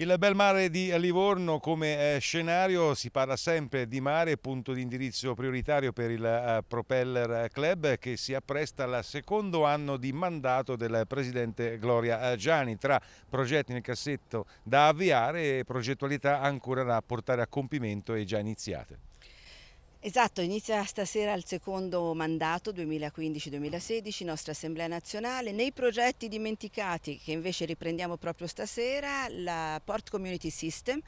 Il bel mare di Livorno come eh, scenario, si parla sempre di mare, punto di indirizzo prioritario per il eh, Propeller Club che si appresta al secondo anno di mandato del presidente Gloria eh, Gianni, tra progetti nel cassetto da avviare e progettualità ancora da portare a compimento e già iniziate. Esatto, inizia stasera il secondo mandato 2015-2016, nostra Assemblea Nazionale. Nei progetti dimenticati, che invece riprendiamo proprio stasera, la Port Community System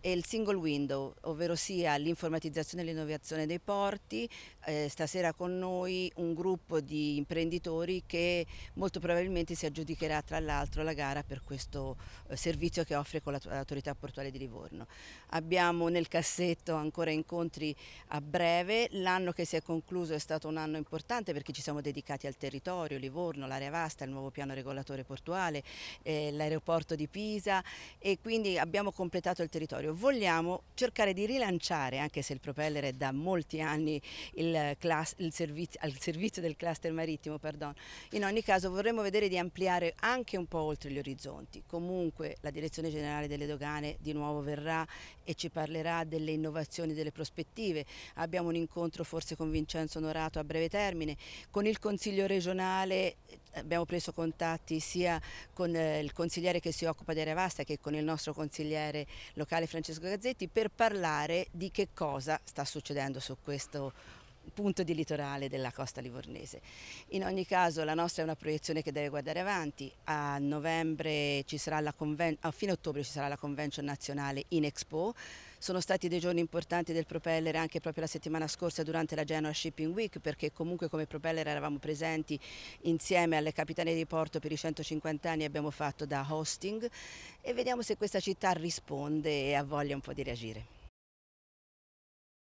e il single window, ovvero sia l'informatizzazione e l'innovazione dei porti. Eh, stasera con noi un gruppo di imprenditori che molto probabilmente si aggiudicherà tra l'altro la gara per questo eh, servizio che offre con l'autorità portuale di Livorno. Abbiamo nel cassetto ancora incontri a breve, l'anno che si è concluso è stato un anno importante perché ci siamo dedicati al territorio, Livorno, l'area vasta, il nuovo piano regolatore portuale, eh, l'aeroporto di Pisa e quindi abbiamo completato il territorio. Vogliamo cercare di rilanciare, anche se il propeller è da molti anni il class, il servizio, al servizio del cluster marittimo, pardon. in ogni caso vorremmo vedere di ampliare anche un po' oltre gli orizzonti. Comunque la Direzione Generale delle Dogane di nuovo verrà e ci parlerà delle innovazioni, delle prospettive abbiamo un incontro forse con Vincenzo Norato a breve termine, con il Consiglio regionale eh, abbiamo preso contatti sia con eh, il consigliere che si occupa di Area Vasta che con il nostro consigliere locale Francesco Gazzetti per parlare di che cosa sta succedendo su questo punto di litorale della costa livornese. In ogni caso la nostra è una proiezione che deve guardare avanti, a, novembre ci sarà la conven- a fine ottobre ci sarà la convention nazionale in Expo, sono stati dei giorni importanti del propeller anche proprio la settimana scorsa durante la Genoa Shipping Week perché comunque come propeller eravamo presenti insieme alle capitane di porto per i 150 anni abbiamo fatto da hosting e vediamo se questa città risponde e ha voglia un po' di reagire.